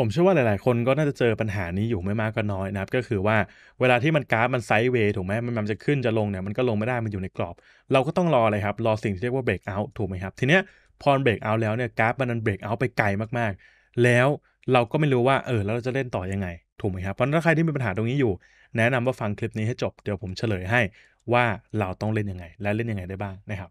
ผมเชื่อว่าหลายๆ คนก็น่าจะเจอปัญหานี้อยู่ไม่มากก็น้อยนะครับ ก็คือว่าเวลาที่มันกราฟมันไซด์เวย์ถูกไหมมันจะขึ้นจะลงเนี่ย มันก็ลงไม่ได้มันอยู่ในกรอบ เราก็ต้องรออะไรครับ รอสิ่งที่เรียกว่าเบรกเอาท์ถูกไหมครับ ทีเนี้ยพอเบรกเอาท์แล้วเนี่ยกราฟมันเบรกเอาท์ไปไกลมากๆ แล้วเราก็ไม่รู้ว่าเออแล้วเราจะเล่นต่อยังไง ถูกไหมครับเพราะถ้าใครที่มีปัญหาตรงนี้อยู่ แนะนำว่าฟังคลิปนี้ให้จบเดี๋ยวผมเฉลยให้ว่าเราต้องเล่นยังไง และเล่นยังไงได้บ้างนะครับ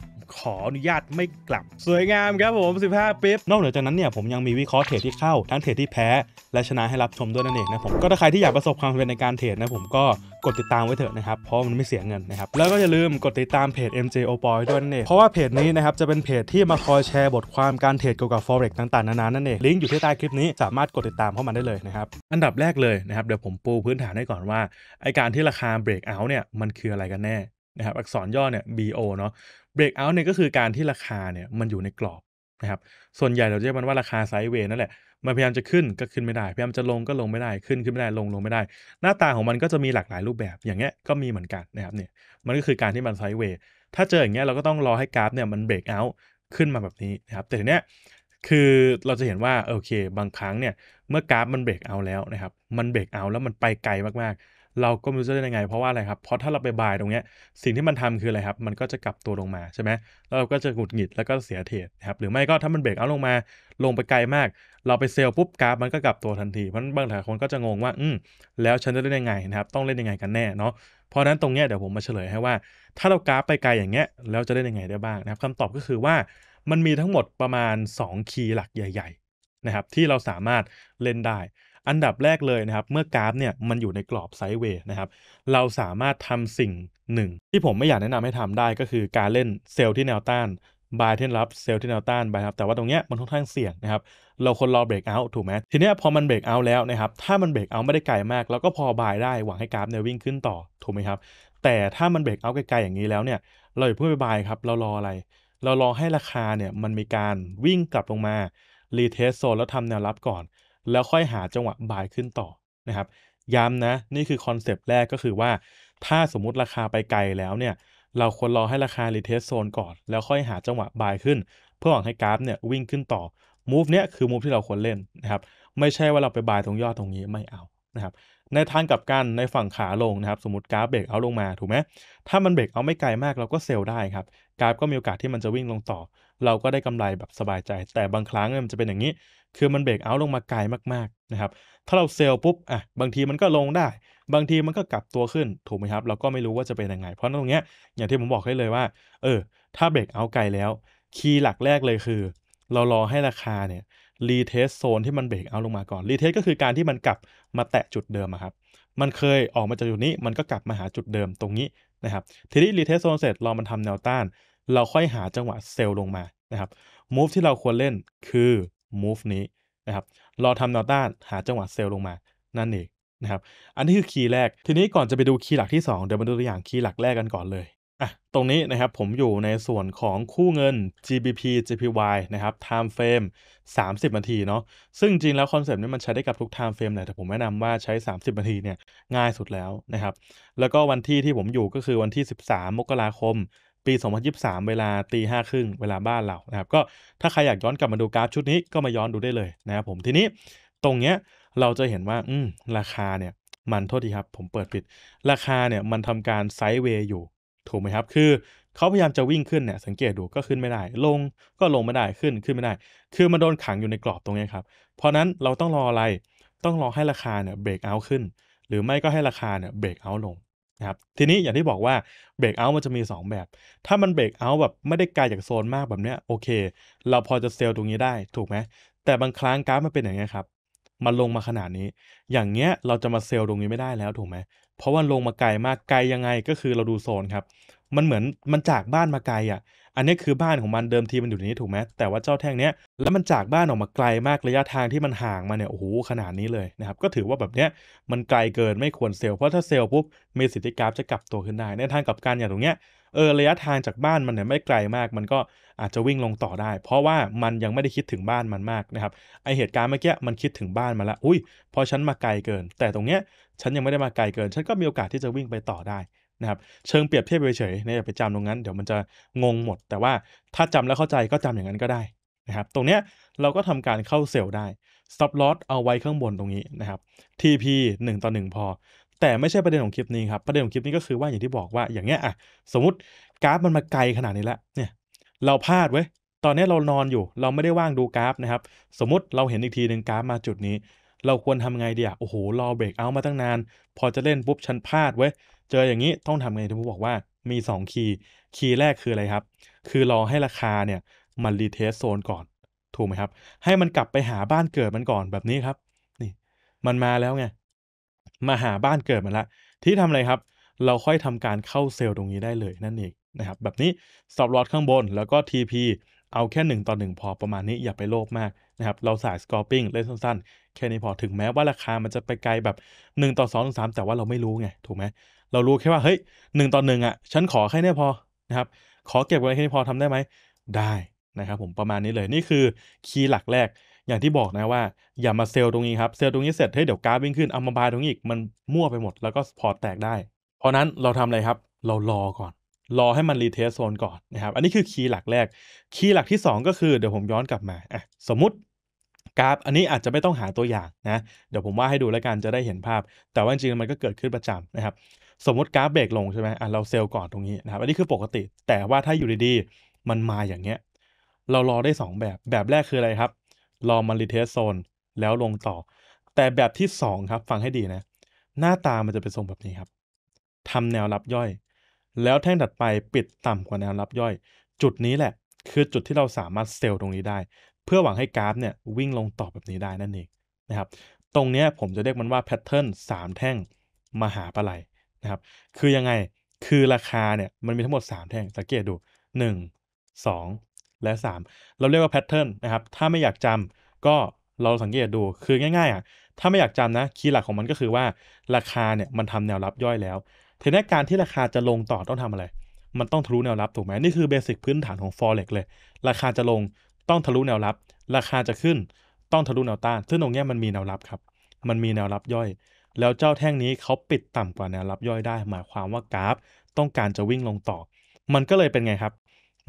ขออนุญาตไม่กลับสวยงามครับผม 15ปิ๊บนอกเหนือจากนั้นเนี่ยผมยังมีวิเคราะห์เทรดที่เข้าทั้งเทรดที่แพ้ และชนะให้รับชมด้วยนั่นเองนะผม ก็ถ้าใครที่อยากประสบความสำเร็จในการเทรดนะผมก็ กดติดตามไว้เถอะนะครับ เพราะมันไม่เสียเงินนะครับ แล้วก็อย่าลืมกดติดตามเพจ MJ o p o y ด้วยนั่นเองเพราะว่าเพจนี้นะครับจะเป็นเพจที่มาคอยแชร์บทความการเทรดเกี่ยวกับ forex ต่าง ๆนานานั่นเองลิงก์อยู่ที่ใต้คลิปนี้สามารถกดติดตามเข้ามาได้เลยนะครับอันดับแรกเลยนะครับเดี๋ยวผมปูพื้นฐานให้ก่อนว่าไอการที่ราคาเบรกเอาท์เนี่ยมันคืออะไรกันแน่นะครับอักษรย่อเนี่ย BO เนาะ breakout เนี่ยก็คือการที่ราคาเนี่ยมันอยู่ในกรอบนะครับส่วนใหญ่เราเรียกมันว่าราคาไซด์เวย์นั่นแหละ มันพยายามจะขึ้นก็ขึ้นไม่ได้พยายามจะลงก็ลงไม่ได้ขึ้นขึ้นไม่ได้ลงลงไม่ได้ หน้าตาของมันก็จะมีหลากหลายรูปแบบอย่างเงี้ยก็มีเหมือนกันนะครับเนี่ยมันก็คือการที่มันไซด์เวย์ถ้าเจออย่างเงี้ยเราก็ต้องรอให้กราฟเนี่ยมันเบรกเอาท์ขึ้นมาแบบนี้นะครับแต่ทีเนี้ยคือเราจะเห็นว่าโอเค บางครั้งเนี่ยเมื่อกราฟมันเบรกเอาท์แล้วนะครับมันเบรกเอาท์แล้วมันไปไกลมากเราก็ไม่รู้จะเล่นยังไงเพราะว่าอะไรครับเพราะถ้าเราไปบายตรงนี้สิ่งที่มันทำคืออะไรครับ มันก็จะกลับตัวลงมา ใช่ไหมแล้วเราก็จะหงุดหงิดแล้วก็เสียเทรดครับหรือไม่ก็ถ้ามันเบรกเอาลงมา ลงไปไกลมาก เราไปเซลปุ๊บกราฟมันก็กลับตัวทันทีเพราะบางหลายคนก็จะงงว่า อืมแล้วฉันจะเล่นยังไงนะครับ ต้องเล่นยังไงกันแน่เนาะเพราะนั้นตรงนี้เดี๋ยวผมมาเฉลยให้ว่า ถ้าเรากราฟไปไกลอย่างเงี้ยแล้วจะเล่นยังไงได้บ้างนะครับคำตอบก็คือว่ามันมีทั้งหมดประมาณ 2 คีย์หลักใหญ่ ๆนะครับ ที่เราสามารถเล่นได้อันดับแรกเลยนะครับ เมื่อกราฟเนี่ยมันอยู่ในกรอบไซด์เวย์นะครับเราสามารถทำสิ่งหนึ่ง ที่ผมไม่อยากแนะนำให้ทำได้ก็คือ การเล่นเซลล์ที่แนวต้าน บายเทนรับเซลล์ที่แนวต้านบายครับแต่ว่าตรงเนี้ยมันค่อนข้างเสี่ยงนะครับ เราคนรอเบรกเอาท์ถูกไหมทีเนี้ยพอมันเบรกเอาท์แล้วนะครับ ถ้ามันเบรกเอาท์ไม่ได้ไกลมากเราก็พอบายได้หวังให้กราฟเนี่ยวิ่งขึ้นต่อถูกไหมครับแต่ถ้ามันเบรกเอาท์ไกลๆอย่างนี้แล้วเนี่ยเราอย่าเพิ่งไปบายครับเรารออะไร เรารอให้ราคาเนี่ยมันมีการวิ่งกลับลงมารีเทสโซนแล้วทำแนวรับก่อนแล้วค่อยหาจังหวะบายขึ้นต่อนะครับย้ำนะนี่คือคอนเซปต์แรกก็คือว่า ถ้าสมมุติราคาไปไกลแล้วเนี่ยเราควรรอให้ราคารีเทสโซนก่อนแล้วค่อยหาจังหวะบายขึ้นเพื่อหวังให้กราฟเนี่ยวิ่งขึ้นต่อมูฟเนี้ยคือมูฟที่เราควรเล่นนะครับไม่ใช่ว่าเราไปบายตรงยอดตรงนี้ไม่เอานะครับในทางกลับกันในฝั่งขาลงนะครับสมมติกราฟเบรกเอาลงมาถูกไหมถ้ามันเบรกเอาไม่ไกลมากเราก็เซลได้ครับกราฟก็มีโอกาสที่มันจะวิ่งลงต่อ เราก็ได้กำไรแบบสบายใจ แต่บางครั้งมันจะเป็นอย่างนี้คือมันเบรกเอาลงมาไกลมาก ๆ นะครับ ถ้าเราเซลล์ปุ๊บ อ่ะ บางทีมันก็ลงได้ บางทีมันก็กลับตัวขึ้น ถูกไหมครับ เราก็ไม่รู้ว่าจะเป็นยังไง เพราะตรงเนี้ย อย่างที่ผมบอกให้เลยว่า เออ ถ้าเบรกเอาไกลแล้ว คีย์หลักแรกเลยคือ เรารอให้ราคาเนี่ย รีเทสโซนที่มันเบรกเอาลงมาก่อน รีเทสก็คือการที่มันกลับมาแตะจุดเดิมครับ มันเคยออกมาจากจุดนี้ มันก็กลับมาหาจุดเดิมตรงนี้นะครับ ทีนี้รีเทสโซนเสร็จรอมันทำแนวต้าน เราค่อยหาจังหวะเซลล์ลงมา นะครับมูฟที่เราควรเล่นคือ move นี้นะครับ รอทำแนวต้านหาจังหวะเซลล์ลงมานั่นเองนะครับ อันนี้คือคีย์แรก ทีนี้ก่อนจะไปดูคีย์หลักที่ 2 เดี๋ยวมาดูตัวอย่างคีย์หลักแรกกันก่อนเลยอ่ะตรงนี้นะครับผมอยู่ในส่วนของคู่เงิน GBP JPY นะครับ time frame 30นาทีเนาะซึ่งจริงแล้วคอนเซปต์นี้มันใช้ได้กับทุก time frame หละแต่ผมแนะนำว่าใช้ 30นาทีเนี่ยง่ายสุดแล้วนะครับแล้วก็วันที่ที่ผมอยู่ก็คือวันที่ 13มกราคมปี2023เวลาตีห้าครึ่ง เวลาบ้านเรา นะครับ ก็ถ้าใครอยากย้อนกลับมาดูกราฟชุดนี้ ก็มาย้อนดูได้เลยนะครับผม ทีนี้ตรงเนี้ยเราจะเห็นว่าอืมราคาเนี่ยมันโทษทีครับ ผมเปิดผิด ราคาเนี่ยมันทำการไซด์เวย์อยู่ถูกไหมครับ คือเขาพยายามจะวิ่งขึ้นเนี่ยสังเกตดูก็ขึ้นไม่ได้ ลงก็ลงไม่ได้ ขึ้นขึ้นไม่ได้ คือมันโดนขังอยู่ในกรอบตรงนี้ครับ เพราะนั้นเราต้องรออะไร ต้องรอให้ราคาเนี่ยเบรกเอาขึ้น หรือไม่ก็ให้ราคาเนี่ยเบรกเอาลงนะครับทีนี้อย่างที่บอกว่าเบรกเอาท์มันจะมี 2 แบบ ถ้ามันเบรกเอาท์แบบไม่ได้ไกลจากโซนมากแบบเนี้ยโอเค เราพอจะเซลล์ตรงนี้ได้ ถูกไหม แต่บางครั้งกราฟมันเป็นอย่างเงี้ยครับมันลงมาขนาดนี้ อย่างเงี้ยเราจะมาเซลล์ตรงนี้ไม่ได้แล้วถูกไหม เพราะว่าลงมาไกลมากไกลยังไงก็คือเราดูโซนครับ มันเหมือนมันจากบ้านมาไกลอะ่ะอันนี้คือบ้านของมันเดิมทีมันอยู่ตรงนี้ถูกไหมแต่ว่าเจ้าแท่งเนี้ยแล้วมันจากบ้านออกมาไกลมากระยะทางที่มันห่างมาเนี่ยโอ้โหขนาดนี้เลยนะครับก็ถือว่าแบบเนี้ยมันไกลเกินไม่ควรเซลเพราะถ้าเซลปุ๊บมีสิติกราฟจะกลับตัวขึ้นได้ในทางกับการอย่างตรงเนี้ยเออระยะทางจากบ้านมันเนี่ยไม่ไกลมาก มันก็อาจจะวิ่งลงต่อได้ เพราะว่ามันยังไม่ได้คิดถึงบ้านมันมากนะครับไอเหตุการณ์เมื่อกี้มันคิดถึงบ้านมาละ อุ้ยพอฉันมาไกลเกิน แต่ตรงเนี้ยฉันยังไม่ได้มาไกลเกิน ฉันก็มีโอกาสที่จะวิ่งไปต่อได้นะครับเชิงเปรียบเทียบเฉยๆนะอย่าไปจำตรงนั้น เดี๋ยวมันจะงงหมด แต่ว่าถ้าจำแล้วเข้าใจก็จำอย่างนั้นก็ได้นะครับตรงเนี้ยเราก็ทำการเข้าเซลล์ได้ stop loss เอาไว้ข้างบนตรงนี้นะครับ TP 1ต่อ1พอ แต่ไม่ใช่ประเด็นของคลิปนี้ครับ ประเด็นของคลิปนี้ก็คือว่าอย่างที่บอกว่าอย่างเงี้ยอ่ะสมมติกราฟมันมาไกลขนาดนี้แล้วเนี่ยเราพลาดเว้ยตอนนี้เรานอนอยู่ เราไม่ได้ว่างดูกราฟนะครับสมมติเราเห็นอีกทีหนึ่งกราฟมาจุดนี้เราควรทำไงเดียโอ้โหรอเบรกเอามาตั้งนาน พอจะเล่นปุ๊บฉันพลาดเว้ย เจออย่างนี้ต้องทำไง ที่ผมบอกว่า มี 2 คีย์ คีย์แรกคืออะไรครับ คือรอให้ราคาเนี่ย มันรีเทสโซนก่อน ถูกไหมครับ ให้มันกลับไปหาบ้านเกิดมันก่อนแบบนี้ครับ นี่ มันมาแล้วไง มาหาบ้านเกิดมันละ ที่ทำอะไรครับ เราค่อยทำการเข้าเซลล์ตรงนี้ได้เลยนั่นเองนะครับ แบบนี้สอบลอดข้างบน แล้วก็ TP เอาแค่1ต่อ1พอประมาณนี้อย่าไปโลภมากนะครับ เราสายสกอร์ปิ้งเล่นสั้นๆแค่นี้พอถึงแม้ว่าราคามันจะไปไกลแบบ1ต่อ2อึง3แต่ว่าเราไม่รู้ไง ถูกไหมเรารู้แค่ว่าเฮ้ยหต่อหนึ่งอ่ะ ฉันขอแค่นี้พอนะครับ ขอเก็บไว้แค่นี้พอทำได้ไหม ได้นะครับผมประมาณนี้เลยนี่คือคีย์หลักแรก อย่างที่บอกนะว่าอย่ามาเซลล์ตรงนี้ครับเซลล์ตรงนี้เสร็จเฮ้ยเดี๋ยวกราฟวิ่งขึ้นเอามาบายตรงนี้อีกมันมั่วไปหมดแล้วก็พอแตกได้ เพราะนั้นเราทำอะไรครับเรารอก่อนรอให้มันรีเทสโซนก่อนนะครับ อันนี้คือคีย์หลักแรก คีย์หลักที่ 2 ก็คือเดี๋ยวผมย้อนกลับมาอ่ะสมมติกราฟ อันนี้อาจจะไม่ต้องหาตัวอย่างนะ เดี๋ยวผมว่าให้ดูแล้วกันจะได้เห็นภาพ แต่ว่าจริงๆมันก็เกิดขึ้นประจำนะครับ สมมติกราฟเบรกลงใช่ไหมอ่ะเราเซลล์ก่อนตรงนี้นะครับอันนี้คือปกติ แต่ว่าถ้าอยู่ดีๆ มันมาอย่างเงี้ย เรารอได้ 2 แบบ แบบแรกคืออะไรครับ รอมันรีเทสโซนแล้วลงต่อ แต่แบบที่ 2 ครับ ฟังให้ดีนะ หน้าตามันจะเป็นทรงแบบนี้ครับทำแนวรับย่อยแล้วแท่งถัดไปปิดต่ำกว่าแนวรับย่อย จุดนี้แหละคือจุดที่เราสามารถเซลล์ตรงนี้ได้ เพื่อหวังให้กราฟเนี่ย วิ่งลงต่อแบบนี้ได้นั่นเองนะครับตรงนี้ผมจะเรียกมันว่าแพทเทิร์น3แท่งมหาปลาลนะครับ คือยังไง คือราคาเนี่ยมันมีทั้งหมด 3 แท่ง สังเกตดู 1 2 และ 3 เราเรียกว่าแพทเทิร์นนะครับ ถ้าไม่อยากจำก็เราสังเกตดูคือง่ายๆอ่ะถ้าไม่อยากจำนะคีย์หลักของมันก็คือว่า ราคาเนี่ยมันทำแนวรับย่อยแล้วทีนี้การที่ราคาจะลงต่อต้องทำอะไร มันต้องทะลุแนวรับถูกไหม นี่คือเบสิกพื้นฐานของ forex เลย ราคาจะลงต้องทะลุแนวรับ ราคาจะขึ้นต้องทะลุแนวต้าน ซึ่งตรงนี้มันมีแนวรับครับ มันมีแนวรับย่อย แล้วเจ้าแท่งนี้เขาปิดต่ำกว่าแนวรับย่อยได้ หมายความว่ากราฟ ต้องการจะวิ่งลงต่อ มันก็เลยเป็นไงครับ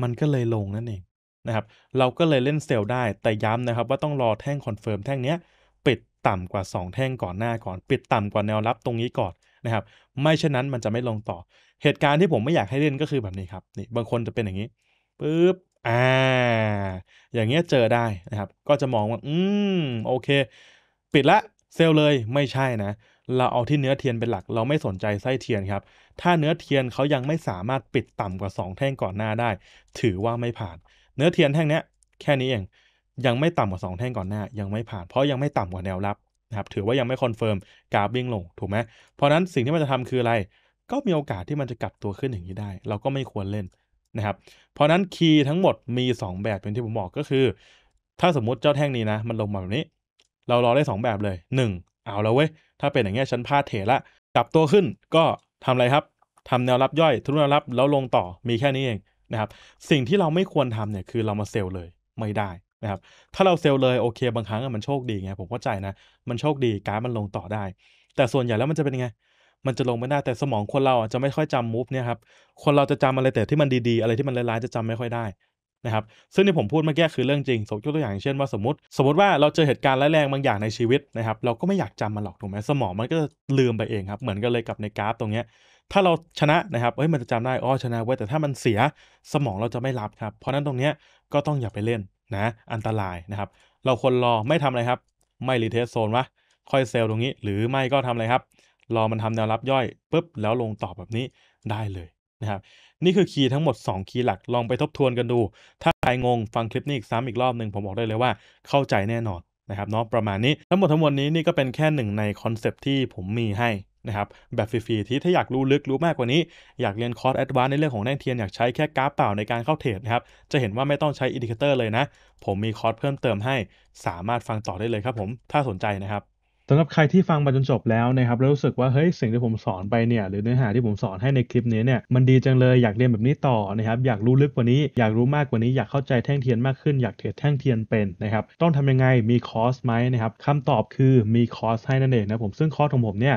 มันก็เลยลงนั่นเองนะครับ เราก็เลยเล่นเซลล์ได้ แต่ย้ำนะครับว่าต้องรอแท่งคอนเฟิร์มแท่งนี้ปิดต่ำกว่า 2 แท่งก่อนหน้าก่อน ปิดต่ำกว่าแนวรับตรงนี้ก่อนนะครับไม่เช่นนั้นมันจะไม่ลงต่อ เหตุการณ์ที่ผมไม่อยากให้เล่นก็คือแบบนี้ครับนี่บางคนจะเป็นอย่างนี้ปึ๊บอ่าอย่างเงี้ยเจอได้นะครับ ก็จะมองว่า อืมโอเค ปิดละเซลล์เลยไม่ใช่นะเราเอาที่เนื้อเทียนเป็นหลัก เราไม่สนใจไส้เทียนครับ ถ้าเนื้อเทียนเขายังไม่สามารถปิดต่ำกว่า 2 แท่งก่อนหน้าได้ ถือว่าไม่ผ่าน เนื้อเทียนแท่งนี้แค่นี้เอง ยังไม่ต่ำกว่า2แท่งก่อนหน้ายังไม่ผ่านเพราะยังไม่ต่ำกว่าแนวรับนะครับถือว่ายังไม่คอนเฟิร์มกราฟวิ่งลง ถูกไหมเพราะนั้นสิ่งที่มันจะทำคืออะไร ก็มีโอกาสที่มันจะกลับตัวขึ้นอย่างนี้ได้ เราก็ไม่ควรเล่นนะครับ เพราะนั้นคีย์ทั้งหมดมี 2 แบบเป็นที่ผมบอกก็คือ ถ้าสมมติเจ้าแท่งนี้นะ มันลงมาแบบนี้ เรารอได้ 2 แบบเลย 1 เอาแล้วเว้ย ถ้าเป็นอย่างเงี้ยฉันพลาดเทละ กลับตัวขึ้นก็ทำอะไรครับทำแนวรับย่อยทุนแนวรับแล้วลงต่อมีแค่นี้เองนะครับ สิ่งที่เราไม่ควรทำเนี่ยคือเรามาเซลล์เลย ไม่ได้นะครับถ้าเราเซลเลยโอเค บางครั้งมันโชคดีไงผมเข้าใจนะมันโชคดีการมันลงต่อได้ แต่ส่วนใหญ่แล้วมันจะเป็นยังไง มันจะลงไม่ได้ แต่สมองคนเราจะไม่ค่อยจำมูฟเนี่ยครับคนเราจะจำอะไรแต่ที่มันดีๆ อะไรที่มันร้าย ๆจะจำไม่ค่อยได้นะครับซึ่งที่ผมพูดเมื่อกี้คือเรื่องจริงสมมติตัวอย่างเช่นว่า สมมติ สมมติว่าเราเจอเหตุการณ์ร้ายแรงบางอย่างในชีวิตนะครับเราก็ไม่อยากจำมันหรอกถูกไหมสมองมันก็ลืมไปเองครับเหมือนกันเลยกับในกราฟตรงเนี้ยถ้าเราชนะนะครับเฮ้ยมันจะจำได้อ๋อชนะไว้แต่ถ้ามันเสียสมองเราจะไม่รับครับเพราะนั้นตรงเนี้ยก็ต้องอย่าไปเล่นนะอันตรายนะครับ เราควรรอไม่ทำอะไรครับ ไม่รีเทสโซนวะค่อยเซลล์ตรงนี้หรือไม่ก็ทำอะไรครับรอมันทำแนวรับย่อยปุ๊บแล้วลงต่อแบบนี้ได้เลยนะครับนี่คือคีย์ทั้งหมด 2 คีย์หลักลองไปทบทวนกันดู ถ้าใครงง ฟังคลิปนี้อีกซ้ำอีกรอบหนึ่งผมบอกได้เลยว่า เข้าใจแน่นอนนะครับเนาะประมาณนี้ทั้งหมดทั้งมวลนี้ นี่ก็เป็นแค่หนึ่งในคอนเซปที่ผมมีให้นะครับแบบฟรีๆที่ถ้าอยากรู้ลึกรู้มากกว่านี้ อยากเรียนคอร์สแอดวานซ์ในเรื่องของแท่งเทียน อยากใช้แค่กราฟเปล่าในการเข้าเทรดนะครับจะเห็นว่าไม่ต้องใช้อินดิเคเตอร์เลยนะ ผมมีคอร์สเพิ่มเติมให้สามารถฟังต่อได้เลยครับผม ถ้าสนใจนะครับสำหรับใครที่ฟังมาจนจบแล้วนะครับแล้วรู้สึกว่าเฮ้ยสิ่งที่ผมสอนไปเนี่ยหรือเนื้อหาที่ผมสอนให้ในคลิปนี้เนี่ยมันดีจังเลยอยากเรียนแบบนี้ต่อนะครับอยากรู้ลึกกว่านี้อยากรู้มากกว่านี้ อยากเข้าใจแท่งเทียนมากขึ้นอยากเทรดแท่งเทียนเป็นนะครับต้องทำยังไงมีคอร์สไหมนะครับคำตอบคือมีคอร์สให้นั่นเองนะผมซึ่งคอร์สของผมเนี่ย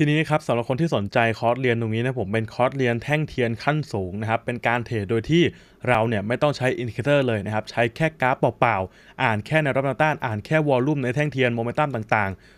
ทีนี้ครับสำหรับคนที่สนใจคอร์สเรียนตรงนี้นะ ผมเป็นคอร์สเรียนแท่งเทียนขั้นสูงนะครับ เป็นการเทรดโดยที่เราเนี่ย ไม่ต้องใช้อินดิเคเตอร์เลยนะครับ ใช้แค่กราฟเปล่าๆ อ่านแค่ในรับน้ำตาน อ่านแค่วอลลุ่มในแท่งเทียนโมเมนตัมต่างๆ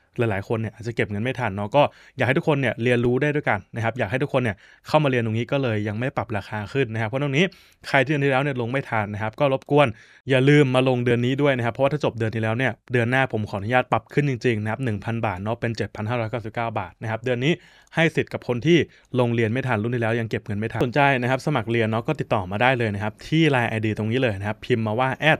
หลายๆคน เนี่ยอาจจะเก็บเงินไม่ทัน เนาะ ก็อยากให้ทุกคน เนี่ย เรียนรู้ได้ด้วยกันนะครับ อยากให้ทุกคน เนี่ย เข้ามาเรียนตรงนี้ก็เลยยังไม่ปรับราคาขึ้นนะครับ เพราะตรงนี้ใครที่เดือนที่แล้ว เนี่ย ลงไม่ทันนะครับ ก็รบกวนอย่าลืมมาลงเดือนนี้ด้วยนะครับ เพราะว่าถ้าจบเดือนที่แล้ว เนี่ย เดือนหน้าผมขออนุญาตปรับขึ้นจริงๆ นะครับหนงพันบาท เนาะ เป็น7าสิบาทนะครับ เดือนนี้ให้สิทธิ์กับคนที่ลงเรียนไม่ทันรุ่นที่แล้วยังเก็บเงินไม่ทัน สนใจนะครับสมัครเรียนเนาะก็ติดต่อมาได้เลยนะครับที่ไลน์ไอดีตรงนี้เลยนะครับพิมพ์มาว่า add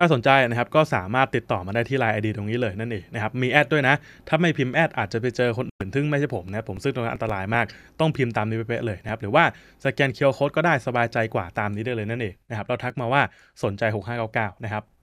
ถ้าสนใจนะครับก็สามารถติดต่อมาได้ที่ไลน์ไอดีตรงนี้เลยนั่นเองนะครับ มีแอดด้วยนะ ถ้าไม่พิมพ์แอดอาจจะไปเจอคนอื่นทึ่งไม่ใช่ผมนะ ผมซึ่งตรงนั้นอันตรายมาก ต้องพิมพ์ตามนี้เป๊ะเลยนะครับ หรือว่าสแกนเคียร์โค้ดก็ได้สบายใจกว่าตามนี้ได้เลยนั่นเองนะครับ เราทักมาว่าสนใจ 6599 นะครับ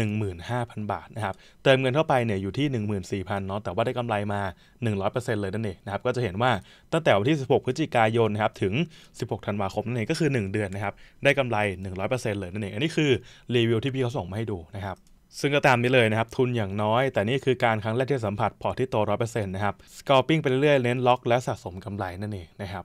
15,000 บาทนะครับเติมเงินเข้าไปเนี่ยอยู่ที่ 14,000เนาะแต่ว่าได้กำไรมา 100%เลยนั่นเองนะครับ ก็จะเห็นว่าตั้งแต่วันที่ 16พฤศจิกายนนะครับถึง 16ธันวาคมนั่นเองก็คือ 1 เดือนนะครับได้กำไร 100%เลยนั่นเองอันนี้คือรีวิวที่พี่เขาส่งมาให้ดูนะครับซึ่งก็ตามนี้เลยนะครับ ทุนอย่างน้อย แต่นี่คือการครั้งแรกที่สัมผัส พอที่โต100%นะครับสกอปปิ้งไปเรื่อยเน้นล็อกและสะสมกำไรนั่นเองนะครับ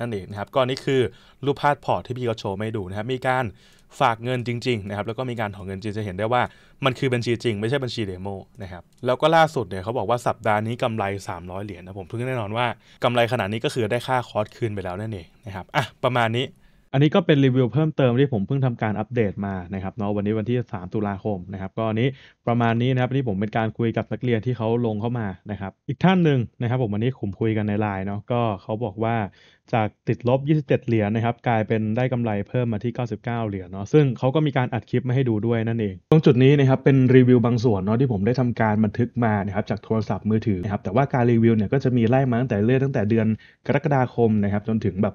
นั่นเองนะครับก็นี่คือรูปภาพพอร์ตที่พี่เขาโชว์ไม่ดูนะครับมีการฝากเงินจริงๆนะครับแล้วก็มีการถอนเงินจริงจะเห็นได้ว่า มันคือบัญชีจริง ไม่ใช่บัญชีเดโมนะครับแล้วก็ล่าสุดเนี่ยเขาบอกว่า สัปดาห์นี้กำไร 300 เหรียญ นะผมเพิ่งแน่นอนว่ากำไรขนาดนี้ก็คือได้ค่าคอร์สคืนไปแล้วนั่นเองนะครับอ่ะประมาณนี้อันนี้ก็เป็นรีวิวเพิ่มเติมที่ผมเพิ่งทำการอัปเดตมานะครับเนาะวันนี้วันที่ 3 ตุลาคมนะครับก็อันนี้ประมาณนี้นะครับนี่ผมเป็นการคุยกับนักเรียนที่เขาลงเข้ามานะครับอีกท่านหนึ่งนะครับผมวันนี้ผมคุยกันในไลน์เนาะก็เขาบอกว่าจากติดลบ 27 เหรียญนะครับกลายเป็นได้กำไรเพิ่มมาที่ 99 เหรียญเนาะซึ่งเขาก็มีการอัดคลิปมาให้ดูด้วยนั่นเองตรงจุดนี้นะครับเป็นรีวิวบางส่วนเนาะที่ผมได้ทำการบันทึกมานะครับจากโทรศัพท์มือถือนะครับแต่ว่าการรีวิวเนี่ยก็จะมีไล่มาตั้งแต่เรื่อยตั้งแต่เดือนกรกฎาคมนะครับจนถึงแบบ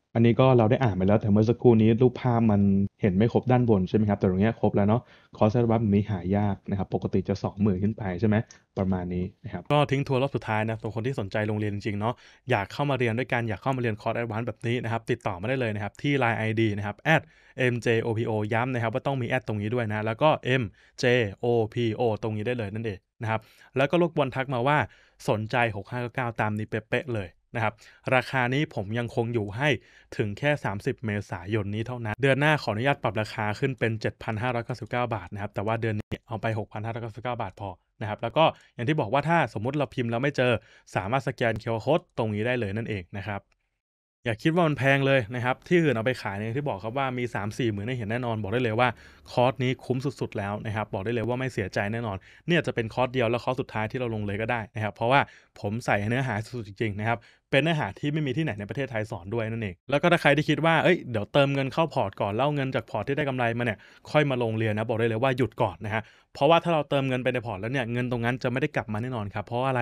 บอันนี้ก็เราได้อ่านไปแล้วแต่เมื่อสักครู่นี้รูปภาพมันเห็นไม่ครบด้านบนใช่ไหมครับแต่ตรงนี้ครบแล้วเนาะคอร์สบัฟนี้หายากนะครับปกติจะ2มื่นขึ้นไปใช่ไหมประมาณนี้นะครับ ก็ทิ้งทัวร์รอบสุดท้ายนะตรงคนที่สนใจโรงเรียนจริงๆเนาะอยากเข้ามาเรียนด้วยกันอยากเข้ามาเรียนคอร์สแอดวานซ์แบบนี้นะครับติดต่อมาได้เลยนะครับที่ Line ID นะครับ @mjopo ย้ำนะครับว่าต้องมีแอดตรงนี้ด้วยนะแล้วก็ mjopo ตรงนี้ได้เลยนั่นเองนะครับแล้วก็รบกวนทักมาว่าสนใจ 6599ตามนี้เป๊ะเลยนะครับราคานี้ผมยังคงอยู่ให้ถึงแค่ 30 เมษายนนี้เท่านั้น เดือนหน้าขออนุญาตปรับราคาขึ้นเป็น 7,599 บาทนะครับแต่ว่าเดือนนี้เอาไป 6,599 บาทพอนะครับแล้วก็อย่างที่บอกว่าถ้าสมมุติเราพิมพ์แล้วไม่เจอสามารถสแกนเคอร์โคดตรงนี้ได้เลยนั่นเองนะครับอย่าคิดว่ามันแพงเลยนะครับที่อื่นเอาไปขายเนี่ยที่บอกครับว่ามี 3 4หมื่นได้เห็นแน่นอน บอกได้เลยว่าคอร์สนี้คุ้มสุดๆแล้วนะครับบอกได้เลยว่าไม่เสียใจแน่นอนเนี่ยจะเป็นคอร์สเดียวแล้วคอร์สสุดท้ายที่เราลงเลยก็ได้นะครับเพราะว่าผมใส่เนื้อหาสุดๆจริงๆนะครับเป็นเนื้อหาที่ไม่มีที่ไหนในประเทศไทยสอนด้วยนั่นเอง แล้วก็ถ้าใครที่คิดว่า เอ้ย เดี๋ยวเติมเงินเข้าพอร์ตก่อนเล่าเงินจากพอร์ตที่ได้กำไรมาเนี่ย ค่อยมาลงเรียนนะ บอกได้เลยว่าหยุดก่อนนะฮะเพราะว่าถ้าเราเติมเงินไปในพอร์ตแล้วเนี่ย เงินตรงนั้นจะไม่ได้กลับมาแน่นอนครับ เพราะอะไร